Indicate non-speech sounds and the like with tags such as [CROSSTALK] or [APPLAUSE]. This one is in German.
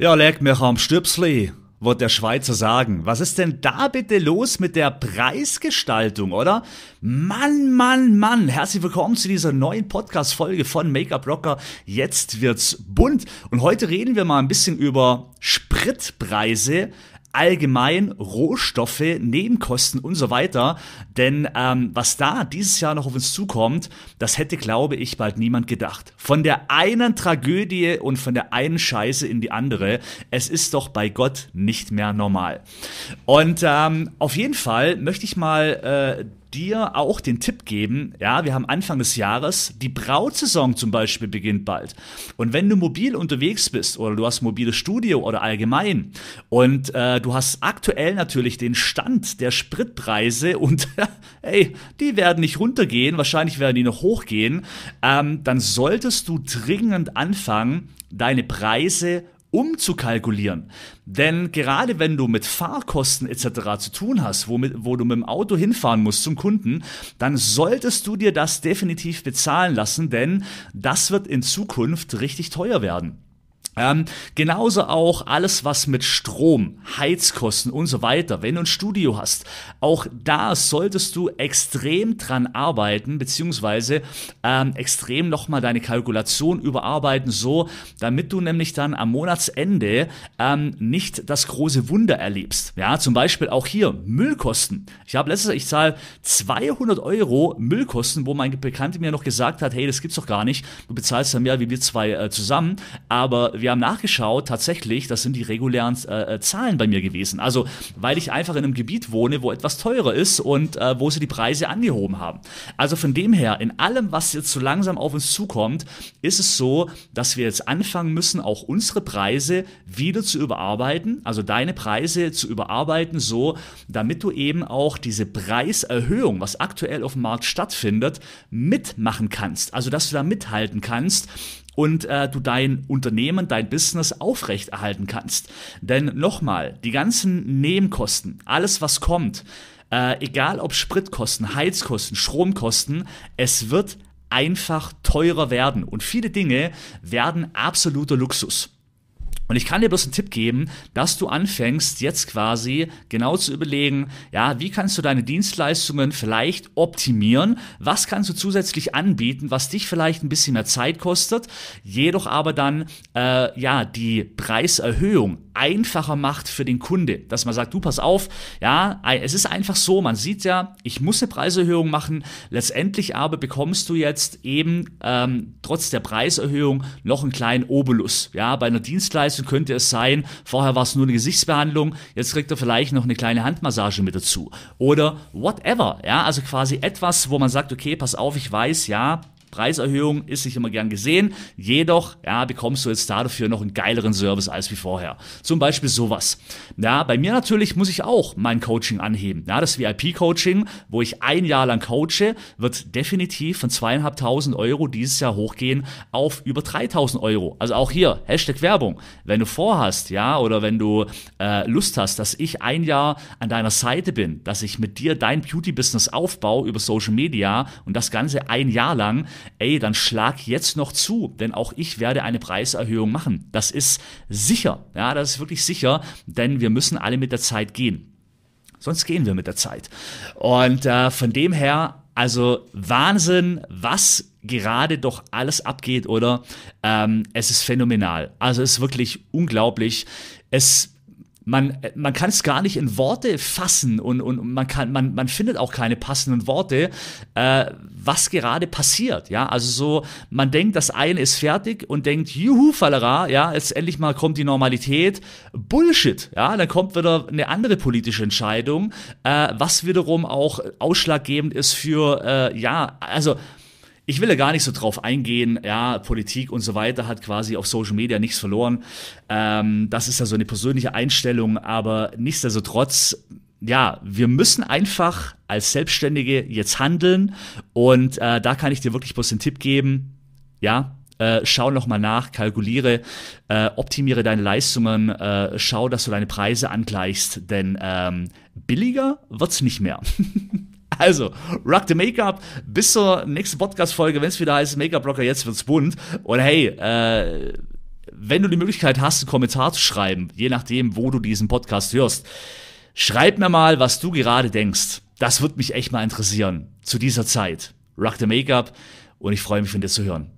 Ja, leg mich am Stüpsli, wird der Schweizer sagen. Was ist denn da bitte los mit der Preisgestaltung, oder? Mann, Mann, Mann. Herzlich willkommen zu dieser neuen Podcast-Folge von Make-up Rocker. Jetzt wird's bunt. Und heute reden wir mal ein bisschen über Spritpreise allgemein Rohstoffe, Nebenkosten und so weiter. Denn ähm, was da dieses Jahr noch auf uns zukommt, das hätte, glaube ich, bald niemand gedacht. Von der einen Tragödie und von der einen Scheiße in die andere. Es ist doch bei Gott nicht mehr normal. Und ähm, auf jeden Fall möchte ich mal äh, dir auch den Tipp geben, ja, wir haben Anfang des Jahres, die Brautsaison zum Beispiel beginnt bald. Und wenn du mobil unterwegs bist oder du hast mobiles Studio oder allgemein und äh, du hast aktuell natürlich den Stand der Spritpreise und hey, [LAUGHS] die werden nicht runtergehen, wahrscheinlich werden die noch hochgehen, ähm, dann solltest du dringend anfangen, deine Preise umzukalkulieren. Denn gerade wenn du mit Fahrkosten etc. zu tun hast, wo, mit, wo du mit dem Auto hinfahren musst zum Kunden, dann solltest du dir das definitiv bezahlen lassen, denn das wird in Zukunft richtig teuer werden. Ähm, genauso auch alles, was mit Strom, Heizkosten und so weiter, wenn du ein Studio hast, auch da solltest du extrem dran arbeiten, beziehungsweise ähm, extrem nochmal deine Kalkulation überarbeiten, so damit du nämlich dann am Monatsende ähm, nicht das große Wunder erlebst. Ja, zum Beispiel auch hier Müllkosten. Ich habe letztes Jahr, ich zahle 200 Euro Müllkosten, wo mein Bekannter mir noch gesagt hat, hey, das gibt's doch gar nicht, du bezahlst ja mehr wie wir zwei äh, zusammen, aber wir wir haben nachgeschaut, tatsächlich, das sind die regulären äh, äh, Zahlen bei mir gewesen. Also, weil ich einfach in einem Gebiet wohne, wo etwas teurer ist und äh, wo sie die Preise angehoben haben. Also von dem her, in allem, was jetzt so langsam auf uns zukommt, ist es so, dass wir jetzt anfangen müssen, auch unsere Preise wieder zu überarbeiten, also deine Preise zu überarbeiten, so, damit du eben auch diese Preiserhöhung, was aktuell auf dem Markt stattfindet, mitmachen kannst. Also, dass du da mithalten kannst und äh, du dein Unternehmen, dein Business aufrechterhalten kannst. Denn nochmal, die ganzen Nebenkosten, alles was kommt, äh, egal ob Spritkosten, Heizkosten, Stromkosten, es wird einfach teurer werden und viele Dinge werden absoluter Luxus. Und ich kann dir bloß einen Tipp geben, dass du anfängst, jetzt quasi genau zu überlegen, ja, wie kannst du deine Dienstleistungen vielleicht optimieren? Was kannst du zusätzlich anbieten, was dich vielleicht ein bisschen mehr Zeit kostet, jedoch aber dann, äh, ja, die Preiserhöhung einfacher macht für den Kunde. Dass man sagt, du pass auf, ja, es ist einfach so, man sieht ja, ich muss eine Preiserhöhung machen, letztendlich aber bekommst du jetzt eben ähm, trotz der Preiserhöhung noch einen kleinen Obolus. Ja, bei einer Dienstleistung könnte es sein, vorher war es nur eine Gesichtsbehandlung, jetzt kriegt er vielleicht noch eine kleine Handmassage mit dazu. Oder whatever, ja, also quasi etwas, wo man sagt, okay, pass auf, ich weiß, ja, Preiserhöhung ist nicht immer gern gesehen, jedoch ja, bekommst du jetzt dafür noch einen geileren Service als wie vorher. Zum Beispiel sowas. Ja, bei mir natürlich muss ich auch mein Coaching anheben. Ja, das VIP-Coaching, wo ich ein Jahr lang coache, wird definitiv von zweieinhalbtausend Euro dieses Jahr hochgehen auf über 3000 Euro. Also auch hier, Hashtag Werbung. Wenn du vorhast, ja, oder wenn du äh, Lust hast, dass ich ein Jahr an deiner Seite bin, dass ich mit dir dein Beauty-Business aufbaue über Social Media und das Ganze ein Jahr lang, ey, dann schlag jetzt noch zu, denn auch ich werde eine Preiserhöhung machen. Das ist sicher, ja, das ist wirklich sicher, denn wir müssen alle mit der Zeit gehen. Sonst gehen wir mit der Zeit. Und äh, von dem her, also Wahnsinn, was gerade doch alles abgeht, oder? Ähm, es ist phänomenal. Also es ist wirklich unglaublich. Es man, äh, man kann es gar nicht in Worte fassen und, und man, kann, man, man findet auch keine passenden Worte, äh, was gerade passiert. Ja, also so, man denkt, das eine ist fertig und denkt, juhu, Fallera, ja, jetzt endlich mal kommt die Normalität. Bullshit, ja, dann kommt wieder eine andere politische Entscheidung, äh, was wiederum auch ausschlaggebend ist für, äh, ja, also ich will da gar nicht so drauf eingehen. Ja, Politik und so weiter hat quasi auf Social Media nichts verloren. Ähm, das ist ja so eine persönliche Einstellung, aber nichtsdestotrotz ja, wir müssen einfach als Selbstständige jetzt handeln und äh, da kann ich dir wirklich bloß den Tipp geben, ja, äh, schau nochmal nach, kalkuliere, äh, optimiere deine Leistungen, äh, schau, dass du deine Preise angleichst, denn ähm, billiger wird's nicht mehr. [LAUGHS] [LAUGHS] Also, rock the Make-up. Bis zur nächsten Podcast-Folge, wenn es wieder heißt Make-up-Rocker, jetzt wird's bunt. Und hey, äh, wenn du die Möglichkeit hast, einen Kommentar zu schreiben, je nachdem, wo du diesen Podcast hörst, schreib mir mal, was du gerade denkst. Das wird mich echt mal interessieren. Zu dieser Zeit. Rock the Make-up. Und ich freue mich, von dir zu hören.